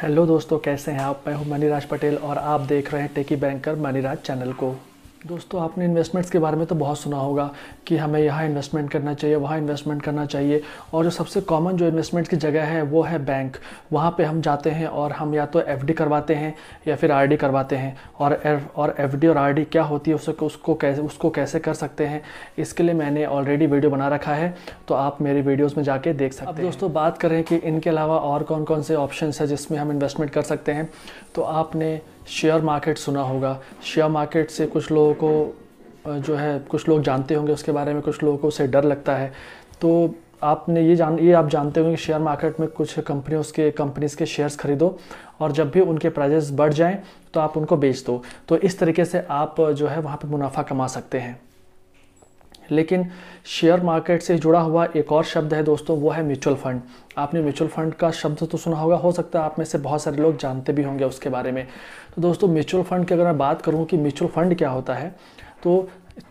hello दोस्तों कैसे हैं आप मैं हूं मनीराज पटेल और आप देख रहे हैं टेकी बैंकर मनीराज चैनल को दोस्तों आपने इन्वेस्टमेंट्स के बारे में तो बहुत सुना होगा कि हमें यहाँ इन्वेस्टमेंट करना चाहिए वहाँ इन्वेस्टमेंट करना चाहिए और जो सबसे कॉमन जो इन्वेस्टमेंट की जगह है वो है बैंक वहाँ पे हम जाते हैं और हम या तो एफडी करवाते हैं या फिर आरडी करवाते हैं और और एफ और आर क्या होती है उसको उसको कैसे उसको कैसे कर सकते हैं इसके लिए मैंने ऑलरेडी वीडियो बना रखा है तो आप मेरी वीडियोज़ में जाके देख सकते हैं दोस्तों बात करें कि इनके अलावा और कौन कौन से ऑप्शन है जिसमें हम इन्वेस्टमेंट कर सकते हैं तो आपने शेयर मार्केट सुना होगा शेयर मार्केट से कुछ लोगों को जो है कुछ लोग जानते होंगे उसके बारे में कुछ लोगों को उससे डर लगता है तो आपने ये जान ये आप जानते होंगे कि शेयर मार्केट में कुछ कंपनी उसके कंपनीज के शेयर्स खरीदो और जब भी उनके प्राइजेस बढ़ जाएं तो आप उनको बेच दो तो इस तरीके से आप जो है वहाँ पर मुनाफा कमा सकते हैं लेकिन शेयर मार्केट से जुड़ा हुआ एक और शब्द है दोस्तों वो है म्यूचुअल फंड आपने म्यूचुअल फंड का शब्द तो सुना होगा हो सकता है आप में से बहुत सारे लोग जानते भी होंगे उसके बारे में तो दोस्तों म्यूचुअल फंड की अगर मैं बात करूँ कि म्यूचुअल फंड क्या होता है तो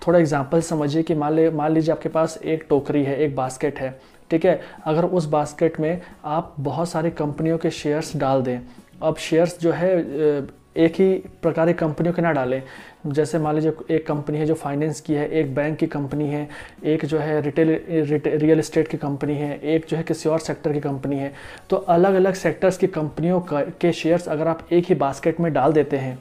थोड़ा एग्जाम्पल समझिए कि मान ले मान लीजिए आपके पास एक टोकरी है एक बास्केट है ठीक है अगर उस बास्केट में आप बहुत सारी कंपनियों के शेयर्स डाल दें अब शेयर्स जो है एक ही प्रकार की कंपनियों के ना डालें जैसे मान लीजिए एक कंपनी है जो फाइनेंस की है एक बैंक की कंपनी है एक जो है रिटेल रियल इस्टेट की कंपनी है एक जो है किसी और सेक्टर की कंपनी है तो अलग अलग सेक्टर्स की कंपनियों के शेयर्स अगर आप एक ही बास्केट में डाल देते हैं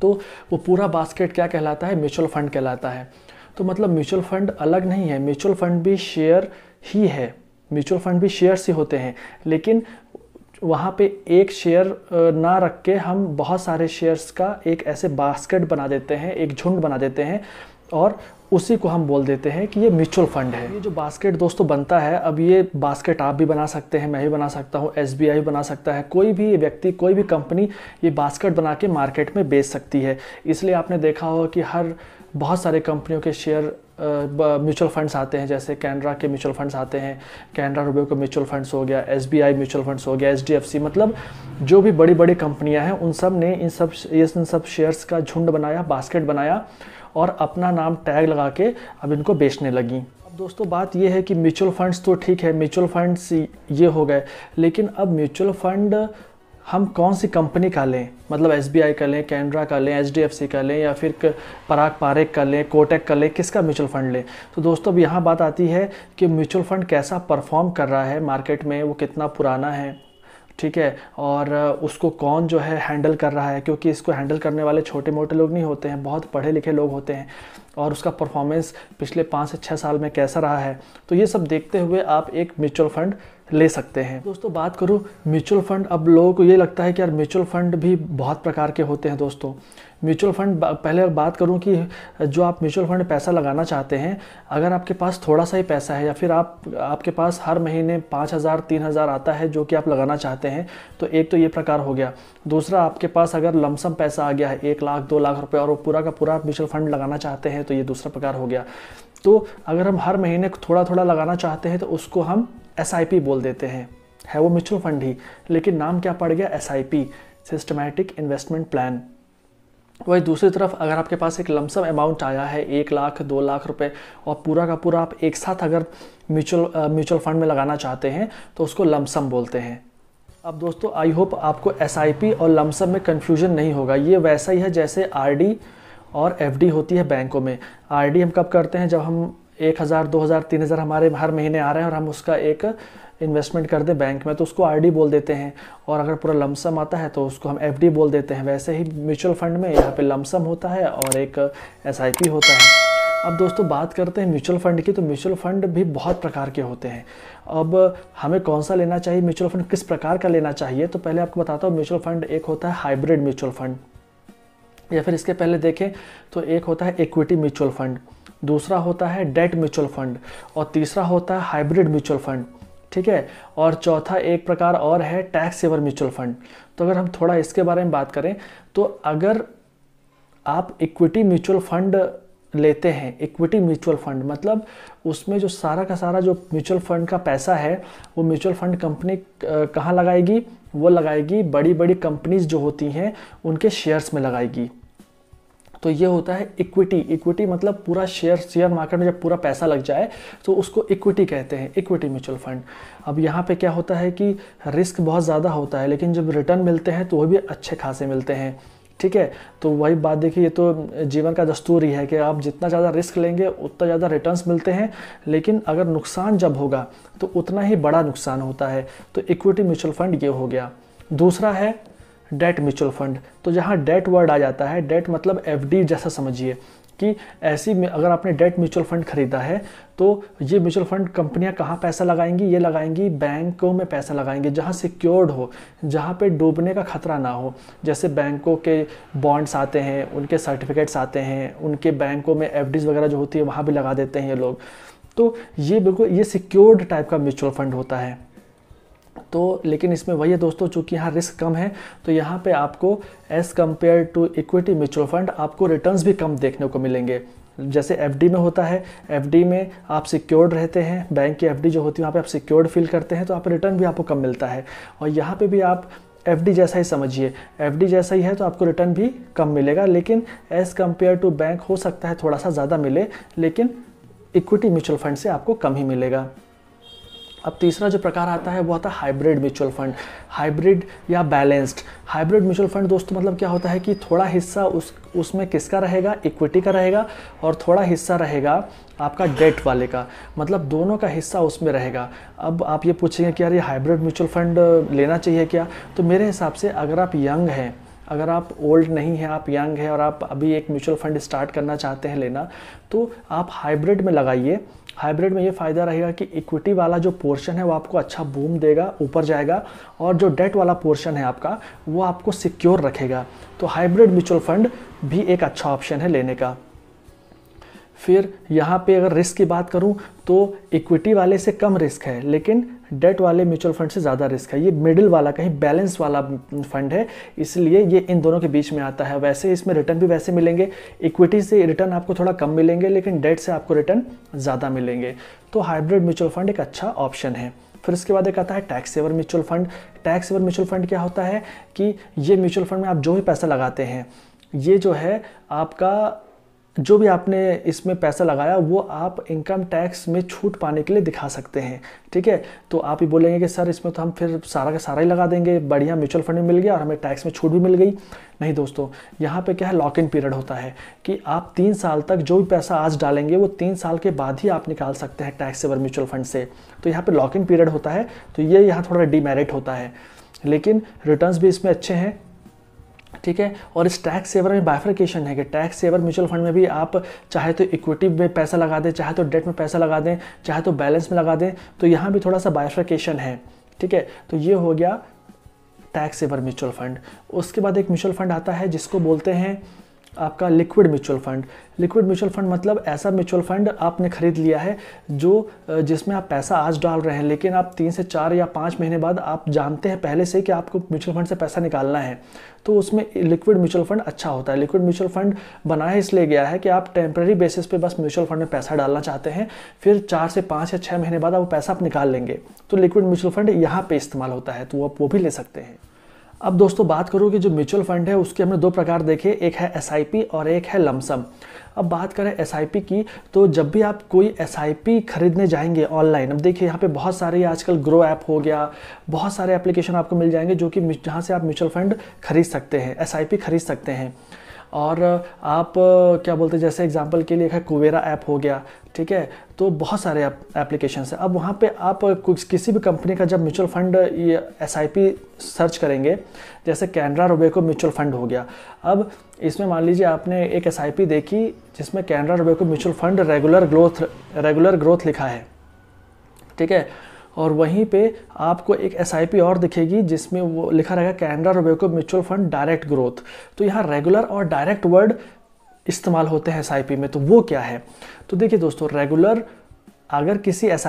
तो वो पूरा बास्केट क्या कहलाता है म्यूचुअल फंड कहलाता है तो मतलब म्यूचुअल फंड अलग नहीं है म्यूचुअल फंड भी शेयर ही है म्यूचुअल फंड भी शेयर्स ही होते हैं लेकिन वहाँ पे एक शेयर ना रख के हम बहुत सारे शेयर्स का एक ऐसे बास्केट बना देते हैं एक झुंड बना देते हैं और उसी को हम बोल देते हैं कि ये म्यूचुअल फंड है ये जो बास्केट दोस्तों बनता है अब ये बास्केट आप भी बना सकते हैं मैं भी बना सकता हूँ एस भी बना सकता है कोई भी व्यक्ति कोई भी कंपनी ये बास्केट बना के मार्केट में बेच सकती है इसलिए आपने देखा होगा कि हर बहुत सारे कंपनियों के शेयर म्यूचुअल फंड्स आते हैं जैसे कैनरा के म्यूचुअल फंड्स आते हैं कैनरा रुपये के म्यूचुअल फंड्स हो गया एस म्यूचुअल फंड्स हो गया एच मतलब जो भी बड़ी बड़ी कंपनियां हैं उन सब ने इन सब इन सब शेयर्स का झुंड बनाया बास्केट बनाया और अपना नाम टैग लगा के अब इनको बेचने लगी अब दोस्तों बात यह है कि म्यूचुअल फंड्स तो ठीक है म्यूचुअल फंड्स ये हो गए लेकिन अब म्यूचुअल फंड हम कौन सी कंपनी का लें मतलब एस का लें कैनरा का लें एच का लें या फिर पराग पारेख का लें कोटेक का लें किसका म्यूचुअल फ़ंड लें तो दोस्तों अब यहाँ बात आती है कि म्यूचुअल फ़ंड कैसा परफॉर्म कर रहा है मार्केट में वो कितना पुराना है ठीक है और उसको कौन जो है हैंडल कर रहा है क्योंकि इसको हैंडल करने वाले छोटे मोटे लोग नहीं होते हैं बहुत पढ़े लिखे लोग होते हैं और उसका परफॉर्मेंस पिछले पाँच से छः साल में कैसा रहा है तो ये सब देखते हुए आप एक म्यूचुअल फ़ंड ले सकते हैं दोस्तों बात करूँ म्यूचुअल फंड अब लोगों को ये लगता है कि यार म्यूचुअल फंड भी बहुत प्रकार के होते हैं दोस्तों म्यूचुअल फंड पहले बात करूं कि जो आप म्यूचुअल फंड पैसा लगाना चाहते हैं अगर आपके पास थोड़ा सा ही पैसा है या फिर आप आपके पास हर महीने पाँच हज़ार तीन हज़ार आता है जो कि आप लगाना चाहते हैं तो एक तो ये प्रकार हो गया दूसरा आपके पास अगर लमसम पैसा आ गया है एक लाख दो लाख रुपये और वो पूरा का पूरा म्यूचुअल फंड लगाना चाहते हैं तो ये दूसरा प्रकार हो गया तो अगर हम हर महीने थोड़ा थोड़ा लगाना चाहते हैं तो उसको हम एस बोल देते हैं है वो म्यूचुअल फंड ही लेकिन नाम क्या पड़ गया एस सिस्टमैटिक इन्वेस्टमेंट प्लान वही दूसरी तरफ अगर आपके पास एक लमसम अमाउंट आया है एक लाख दो लाख रुपए और पूरा का पूरा आप एक साथ अगर म्यूचुअल म्यूचुअल फंड में लगाना चाहते हैं तो उसको लमसम बोलते हैं अब दोस्तों आई होप आपको एस और लमसम में कन्फ्यूजन नहीं होगा ये वैसा ही है जैसे आर और एफ होती है बैंकों में आर हम कब करते हैं जब हम एक हज़ार दो हज़ार तीन हज़ार हमारे हर महीने आ रहे हैं और हम उसका एक इन्वेस्टमेंट कर दें बैंक में तो उसको आरडी बोल देते हैं और अगर पूरा लमसम आता है तो उसको हम एफडी बोल देते हैं वैसे ही म्यूचुअल फंड में यहाँ पे लमसम होता है और एक एसआईपी होता है अब दोस्तों बात करते हैं म्यूचुअल फंड की तो म्यूचुअल फंड भी बहुत प्रकार के होते हैं अब हमें कौन सा लेना चाहिए म्यूचुअल फंड किस प्रकार का लेना चाहिए तो पहले आपको बताता हूँ म्यूचुअल फंड एक होता है हाइब्रिड म्यूचुअल फंड या फिर इसके पहले देखें तो एक होता है इक्विटी म्यूचुअल फंड दूसरा होता है डेट म्यूचुअल फंड और तीसरा होता है हाइब्रिड म्यूचुअल फंड ठीक है और चौथा एक प्रकार और है टैक्स सेवर म्यूचुअल फंड तो अगर हम थोड़ा इसके बारे में बात करें तो अगर आप इक्विटी म्यूचुअल फंड लेते हैं इक्विटी म्यूचुअल फंड मतलब उसमें जो सारा का सारा जो म्यूचुअल फंड का पैसा है वो म्यूचुअल फंड कंपनी कहाँ लगाएगी वो लगाएगी बड़ी बड़ी कंपनीज जो होती हैं उनके शेयर्स में लगाएगी तो ये होता है इक्विटी इक्विटी मतलब पूरा शेयर शेयर मार्केट में जब पूरा पैसा लग जाए तो उसको इक्विटी कहते हैं इक्विटी म्यूचुअल फंड अब यहाँ पे क्या होता है कि रिस्क बहुत ज़्यादा होता है लेकिन जब रिटर्न मिलते हैं तो वो भी अच्छे खासे मिलते हैं ठीक है तो वही बात देखिए ये तो जीवन का दस्तूर ही है कि आप जितना ज़्यादा रिस्क लेंगे उतना ज़्यादा रिटर्न्स मिलते हैं लेकिन अगर नुकसान जब होगा तो उतना ही बड़ा नुकसान होता है तो इक्विटी म्यूचुअल फंड ये हो गया दूसरा है डेट म्यूचुअल फंड तो जहाँ डेट वर्ड आ जाता है डेट मतलब एफ जैसा समझिए कि ऐसी में अगर आपने डेट म्यूचुअल फंड खरीदा है तो ये म्यूचुअल फंड कंपनियां कहाँ पैसा लगाएंगी ये लगाएंगी बैंकों में पैसा लगाएंगी जहाँ सिक्योर्ड हो जहाँ पे डूबने का खतरा ना हो जैसे बैंकों के बॉन्ड्स आते हैं उनके सर्टिफिकेट्स आते हैं उनके बैंकों में एफ वगैरह जो होती है वहाँ भी लगा देते हैं ये लोग तो ये बिल्कुल ये सिक्योर्ड टाइप का म्यूचुअल फंड होता है तो लेकिन इसमें वही है दोस्तों चूंकि यहाँ रिस्क कम है तो यहाँ पे आपको as compare to equity mutual fund आपको रिटर्न्स भी कम देखने को मिलेंगे जैसे एफ में होता है एफ में आप सिक्योर्ड रहते हैं बैंक की एफ जो होती है वहाँ पर आप सिक्योर्ड फील करते हैं तो आप रिटर्न भी आपको कम मिलता है और यहाँ पर भी आप एफ जैसा ही समझिए एफ जैसा ही है तो आपको रिटर्न भी कम मिलेगा लेकिन एज़ कम्पेयर टू बैंक हो सकता है थोड़ा सा ज़्यादा मिले लेकिन इक्विटी म्यूचुअल फंड से आपको कम ही मिलेगा अब तीसरा जो प्रकार आता है वो आता है हाइब्रिड म्यूचुअल फंड हाइब्रिड या बैलेंस्ड हाइब्रिड म्यूचुअल फंड दोस्तों मतलब क्या होता है कि थोड़ा हिस्सा उस उसमें किसका रहेगा इक्विटी का रहेगा और थोड़ा हिस्सा रहेगा आपका डेट वाले का मतलब दोनों का हिस्सा उसमें रहेगा अब आप ये पूछेंगे कि यार ये हाइब्रिड म्यूचुअल फंड लेना चाहिए क्या तो मेरे हिसाब से अगर आप यंग हैं अगर आप ओल्ड नहीं हैं आप यंग है और आप अभी एक म्यूचुअल फंड स्टार्ट करना चाहते हैं लेना तो आप हाइब्रिड में लगाइए हाइब्रिड में ये फ़ायदा रहेगा कि इक्विटी वाला जो पोर्शन है वो आपको अच्छा बूम देगा ऊपर जाएगा और जो डेट वाला पोर्शन है आपका वो आपको सिक्योर रखेगा तो हाइब्रिड म्यूचुअल फंड भी एक अच्छा ऑप्शन है लेने का फिर यहाँ पे अगर रिस्क की बात करूँ तो इक्विटी वाले से कम रिस्क है लेकिन डेट वाले म्यूचुअल फंड से ज़्यादा रिस्क है ये मिडिल वाला कहीं बैलेंस वाला फंड है इसलिए ये इन दोनों के बीच में आता है वैसे इसमें रिटर्न भी वैसे मिलेंगे इक्विटी से रिटर्न आपको थोड़ा कम मिलेंगे लेकिन डेट से आपको रिटर्न ज़्यादा मिलेंगे तो हाइब्रिड म्यूचुअल फंड एक अच्छा ऑप्शन है फिर इसके बाद एक आता है tax saver mutual fund tax saver mutual fund क्या होता है कि ये म्यूचुअल फंड में आप जो भी पैसा लगाते हैं ये जो है आपका जो भी आपने इसमें पैसा लगाया वो आप इनकम टैक्स में छूट पाने के लिए दिखा सकते हैं ठीक है तो आप ही बोलेंगे कि सर इसमें तो हम फिर सारा का सारा ही लगा देंगे बढ़िया म्यूचुअल फंड मिल गया और हमें टैक्स में छूट भी मिल गई नहीं दोस्तों यहाँ पे क्या है लॉक इन पीरियड होता है कि आप तीन साल तक जो भी पैसा आज डालेंगे वो तीन साल के बाद ही आप निकाल सकते हैं टैक्स सेवर म्यूचुअल फंड से तो यहाँ पर लॉक इन पीरियड होता है तो ये यहाँ थोड़ा डीमेरिट होता है लेकिन रिटर्न्स भी इसमें अच्छे हैं ठीक है और इस टैक्स सेवर में बाइफ्रिकेशन है कि टैक्स सेवर म्यूचुअल फंड में भी आप चाहे तो इक्विटी में पैसा लगा दें चाहे तो डेट में पैसा लगा दें चाहे तो बैलेंस में लगा दें तो यहाँ भी थोड़ा सा बाइफ्रिकेशन है ठीक है तो ये हो गया टैक्स सेवर म्यूचुअल फंड उसके बाद एक म्यूचुअल फंड आता है जिसको बोलते हैं आपका liquid mutual fund liquid mutual fund मतलब ऐसा म्यूचुअल फंड आपने ख़रीद लिया है जो जिसमें आप पैसा आज डाल रहे हैं लेकिन आप तीन से चार या पाँच महीने बाद आप जानते हैं पहले से कि आपको म्यूचुअल फंड से पैसा निकालना है तो उसमें लिक्विड म्यूचुअल फंड अच्छा होता है लिक्विड म्यूचुअल फंड बनाया इसलिए गया है कि आप टेम्प्रेरी बेसिस पे बस म्यूचुअल फंड में पैसा डालना चाहते हैं फिर चार से पाँच या छः महीने बाद आप पैसा आप निकाल लेंगे तो लिक्विड म्यूचुअल फंड यहाँ पर इस्तेमाल होता है तो आप वो भी ले सकते हैं अब दोस्तों बात करूँ कि जो म्यूचुअल फंड है उसके हमने दो प्रकार देखे एक है एस और एक है लमसम अब बात करें एस की तो जब भी आप कोई एस खरीदने जाएंगे ऑनलाइन अब देखिए यहाँ पे बहुत सारे आजकल ग्रो ऐप हो गया बहुत सारे एप्लीकेशन आपको मिल जाएंगे जो कि जहाँ से आप म्यूचुअल फंड खरीद सकते हैं एस खरीद सकते हैं और आप क्या बोलते हैं जैसे एग्जांपल के लिए है कुवेरा ऐप हो गया ठीक है तो बहुत सारे एप्लीकेशन है अब वहाँ पे आप किसी भी कंपनी का जब म्यूचुअल फंड ये एस सर्च करेंगे जैसे कैनरा रोबेको म्यूचुअल फंड हो गया अब इसमें मान लीजिए आपने एक एस देखी जिसमें Canara Robeco mutual fund regular growth regular growth लिखा है ठीक है और वहीं पे आपको एक एस और दिखेगी जिसमें वो लिखा रहेगा Canara Robeco mutual fund direct growth तो यहाँ रेगुलर और डायरेक्ट वर्ड इस्तेमाल होते हैं एस में तो वो क्या है तो देखिए दोस्तों रेगुलर अगर किसी एस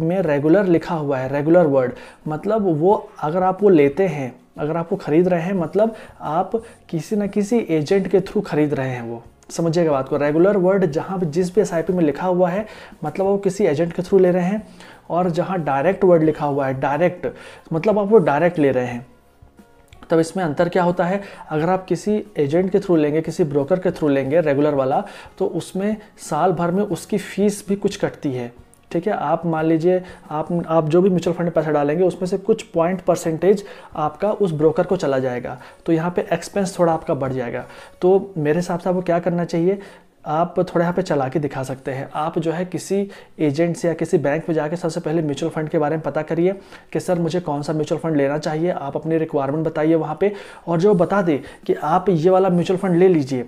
में रेगुलर लिखा हुआ है रेगुलर वर्ड मतलब वो अगर आप वो लेते हैं अगर आप वो ख़रीद रहे हैं मतलब आप किसी ना किसी एजेंट के थ्रू ख़रीद रहे हैं वो समझिएगा बात को रेगुलर वर्ड जहाँ जिस भी एस में लिखा हुआ है मतलब वो किसी एजेंट के थ्रू ले रहे हैं और जहाँ डायरेक्ट वर्ड लिखा हुआ है डायरेक्ट मतलब आप वो डायरेक्ट ले रहे हैं तब इसमें अंतर क्या होता है अगर आप किसी एजेंट के थ्रू लेंगे किसी ब्रोकर के थ्रू लेंगे रेगुलर वाला तो उसमें साल भर में उसकी फ़ीस भी कुछ कटती है ठीक है आप मान लीजिए आप आप जो भी म्यूचुअल फंड पैसा डालेंगे उसमें से कुछ पॉइंट परसेंटेज आपका उस ब्रोकर को चला जाएगा तो यहाँ पे एक्सपेंस थोड़ा आपका बढ़ जाएगा तो मेरे हिसाब से आपको क्या करना चाहिए आप थोड़ा यहाँ पे चला के दिखा सकते हैं आप जो है किसी एजेंट से या किसी बैंक में जाके सबसे पहले म्यूचुअल फंड के बारे में पता करिए कि सर मुझे कौन सा म्यूचुअल फंड लेना चाहिए आप अपनी रिक्वायरमेंट बताइए वहाँ पे और जो बता दे कि आप ये वाला म्यूचुअल फंड ले लीजिए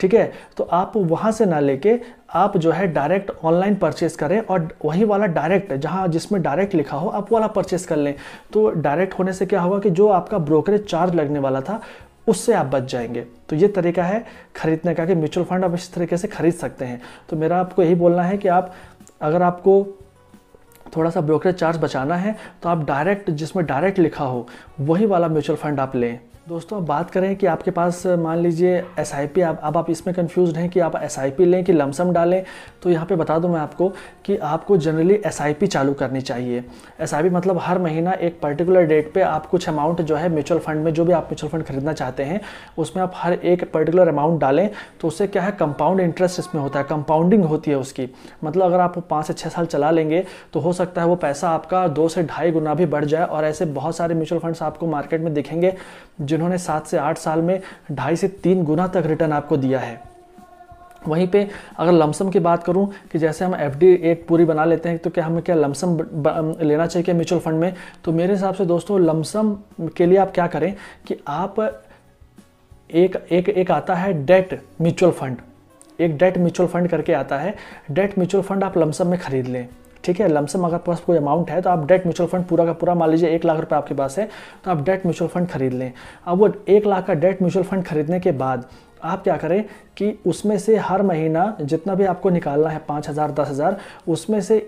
ठीक है तो आप वहाँ से ना लेके आप जो है डायरेक्ट ऑनलाइन परचेस करें और वही वाला डायरेक्ट जहाँ जिसमें डायरेक्ट लिखा हो आप वाला परचेस कर लें तो डायरेक्ट होने से क्या होगा कि जो आपका ब्रोकरेज चार्ज लगने वाला था उससे आप बच जाएंगे तो ये तरीका है खरीदने का कि म्यूचुअल फंड आप इस तरीके से खरीद सकते हैं तो मेरा आपको यही बोलना है कि आप अगर आपको थोड़ा सा ब्रोकरेज चार्ज बचाना है तो आप डायरेक्ट जिसमें डायरेक्ट लिखा हो वही वाला म्यूचुअल फंड आप लें दोस्तों अब बात करें कि आपके पास मान लीजिए एस आई पी आप अब आप इसमें कन्फ्यूज हैं कि आप एस आई पी लें कि लमसम डालें तो यहाँ पे बता दूँ मैं आपको कि आपको जनरली एस आई पी चालू करनी चाहिए एस आई पी मतलब हर महीना एक पर्टिकुलर डेट पे आप कुछ अमाउंट जो है म्यूचुअल फंड में जो भी आप म्यूचुअल फंड खरीदना चाहते हैं उसमें आप हर एक पर्टिकुलर अमाउंट डालें तो उससे क्या है कंपाउंड इंटरेस्ट इसमें होता है कंपाउंडिंग होती है उसकी मतलब अगर आप पाँच से छः साल चला लेंगे तो हो सकता है वो पैसा आपका दो से ढाई गुना भी बढ़ जाए और ऐसे बहुत सारे म्यूचुअल फंड्स आपको मार्केट में दिखेंगे जिन जिन्होंने सात से आठ साल में ढाई से तीन गुना तक रिटर्न आपको दिया है वहीं पे अगर लमसम की बात करूं कि जैसे हम एफ एक पूरी बना लेते हैं तो क्या हमें क्या लमसम लेना चाहिए क्या म्यूचुअल फंड में तो मेरे हिसाब से दोस्तों लमसम के लिए आप क्या करें कि आप एक एक एक आता है डेट म्यूचुअल फंड एक डेट म्यूचुअल फंड करके आता है डेट म्यूचुअल फंड आप लमसम में खरीद लें ठीक है लमसम अगर पास कोई अमाउंट है तो आप डेट म्यूचुअल फंड पूरा का पूरा मान लीजिए एक लाख रुपये आपके पास है तो आप डेट म्यूचुअल फंड खरीद लें अब वो एक लाख का डेट म्यूचुअल फंड खरीदने के बाद आप क्या करें कि उसमें से हर महीना जितना भी आपको निकालना है पाँच हज़ार दस हज़ार उसमें से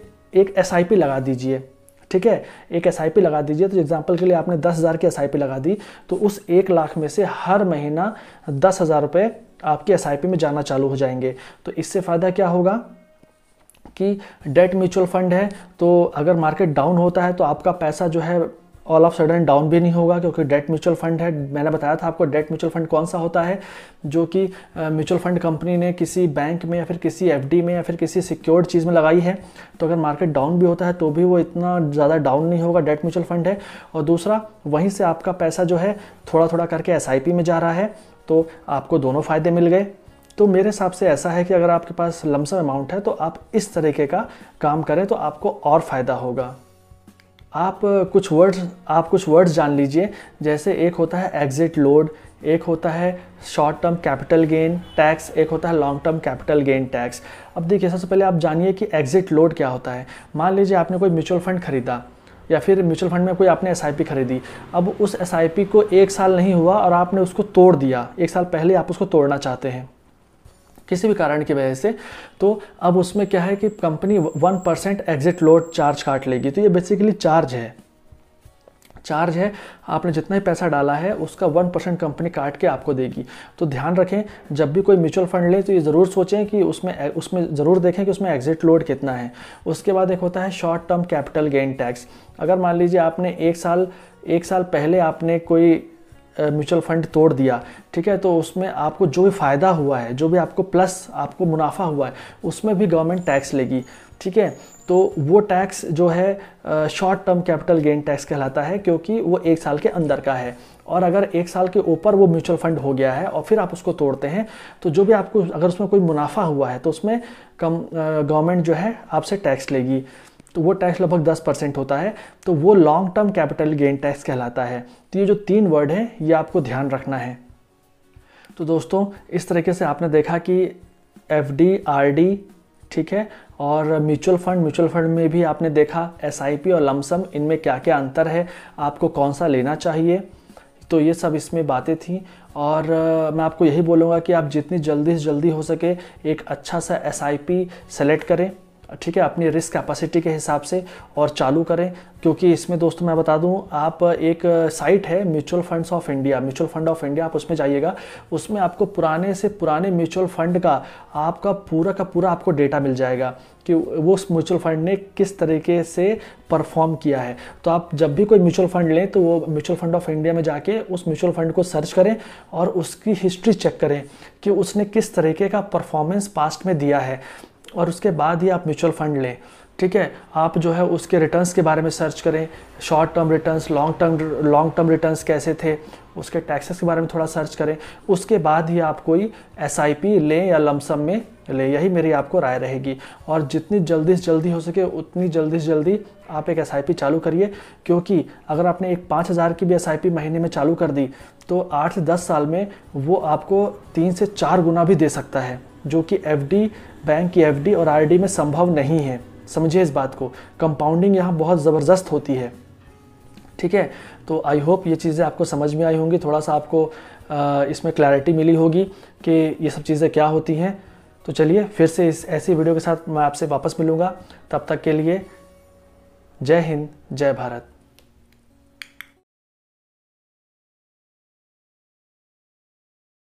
एक एस लगा दीजिए ठीक है एक एस लगा दीजिए तो एग्जाम्पल के लिए आपने दस हज़ार की एस लगा दी तो उस एक लाख में से हर महीना दस हज़ार रुपये आपके एस में जाना चालू हो जाएंगे तो इससे फ़ायदा क्या होगा कि डेट म्यूचुअल फंड है तो अगर मार्केट डाउन होता है तो आपका पैसा जो है ऑल ऑफ सडन डाउन भी नहीं होगा क्योंकि डेट म्यूचुअल फंड है मैंने बताया था आपको डेट म्यूचुअल फंड कौन सा होता है जो कि म्यूचुअल फंड कंपनी ने किसी बैंक में या फिर किसी एफडी में या फिर किसी सिक्योर्ड चीज़ में लगाई है तो अगर मार्केट डाउन भी होता है तो भी वो इतना ज़्यादा डाउन नहीं होगा डेट म्यूचुअल फंड है और दूसरा वहीं से आपका पैसा जो है थोड़ा थोड़ा करके एस में जा रहा है तो आपको दोनों फ़ायदे मिल गए तो मेरे हिसाब से ऐसा है कि अगर आपके पास लमसम अमाउंट है तो आप इस तरीके का काम करें तो आपको और फ़ायदा होगा आप कुछ वर्ड्स आप कुछ वर्ड्स जान लीजिए जैसे एक होता है एग्जिट लोड एक होता है short term capital gain tax एक होता है long term capital gain tax अब देखिए सबसे पहले आप जानिए कि एग्जिट लोड क्या होता है मान लीजिए आपने कोई म्यूचुअल फंड खरीदा या फिर म्यूचुअल फंड में कोई आपने एस खरीदी अब उस एस को एक साल नहीं हुआ और आपने उसको तोड़ दिया एक साल पहले आप उसको तोड़ना चाहते हैं किसी भी कारण की वजह से तो अब उसमें क्या है कि company one percent exit load charge काट लेगी तो ये बेसिकली चार्ज है चार्ज है आपने जितना ही पैसा डाला है उसका वन परसेंट कंपनी काट के आपको देगी तो ध्यान रखें जब भी कोई म्यूचुअल फंड ले तो ये ज़रूर सोचें कि उसमें उसमें ज़रूर देखें कि उसमें एग्जिट लोड कितना है उसके बाद एक होता है short term capital gain tax अगर मान लीजिए आपने एक साल एक साल पहले आपने कोई म्यूचुअल फंड तोड़ दिया ठीक है तो उसमें आपको जो भी फ़ायदा हुआ है जो भी आपको प्लस आपको मुनाफा हुआ है उसमें भी गवर्नमेंट टैक्स लेगी ठीक है तो वो टैक्स जो है short term capital gain tax कहलाता है क्योंकि वो एक साल के अंदर का है और अगर एक साल के ऊपर वो म्यूचुअल फंड हो गया है और फिर आप उसको तोड़ते हैं तो जो भी आपको अगर उसमें कोई मुनाफा हुआ है तो उसमें कम गवर्नमेंट जो है आपसे टैक्स लेगी तो वो टैक्स लगभग दस परसेंट होता है तो वो long term capital gain tax कहलाता है तो ये जो तीन वर्ड हैं ये आपको ध्यान रखना है तो दोस्तों इस तरीके से आपने देखा कि एफ डी आर डी ठीक है और म्यूचुअल फंड म्यूचुअल फंड में भी आपने देखा एस और लमसम इनमें क्या क्या अंतर है आपको कौन सा लेना चाहिए तो ये सब इसमें बातें थी और मैं आपको यही बोलूँगा कि आप जितनी जल्दी से जल्दी हो सके एक अच्छा सा एस आई पी सेलेक्ट करें ठीक है अपनी रिस्क कैपेसिटी के हिसाब से और चालू करें क्योंकि इसमें दोस्तों मैं बता दूं आप एक साइट है mutual funds of India mutual fund of India आप उसमें जाइएगा उसमें आपको पुराने से पुराने म्यूचुअल फंड का आपका पूरा का पूरा आपको डेटा मिल जाएगा कि वो उस म्यूचुअल फंड ने किस तरीके से परफॉर्म किया है तो आप जब भी कोई म्यूचुअल फंड लें तो वो म्यूचुअल फंड ऑफ इंडिया में जाके उस म्यूचुअल फंड को सर्च करें और उसकी हिस्ट्री चेक करें कि उसने किस तरीके का परफॉर्मेंस पास्ट में दिया है और उसके बाद ही आप म्यूचुअल फंड लें ठीक है आप जो है उसके रिटर्न्स के बारे में सर्च करें short term returns long term long term returns कैसे थे उसके टैक्सेस के बारे में थोड़ा सर्च करें उसके बाद ही आप कोई एस लें या लमसम में लें यही मेरी आपको राय रहेगी और जितनी जल्दी से जल्दी हो सके उतनी जल्दी से जल्दी आप एक एस चालू करिए क्योंकि अगर आपने एक पाँच हज़ार की भी एस महीने में चालू कर दी तो आठ से दस साल में वो आपको तीन से चार गुना भी दे सकता है जो कि एफ बैंक की एफ और आर में संभव नहीं है समझिए इस बात को कंपाउंडिंग यहाँ बहुत ज़बरदस्त होती है ठीक है तो आई होप ये चीज़ें आपको समझ में आई होंगी थोड़ा सा आपको आ, इसमें क्लैरिटी मिली होगी कि ये सब चीज़ें क्या होती हैं तो चलिए फिर से इस ऐसी वीडियो के साथ मैं आपसे वापस मिलूँगा तब तक के लिए जय हिंद जय भारत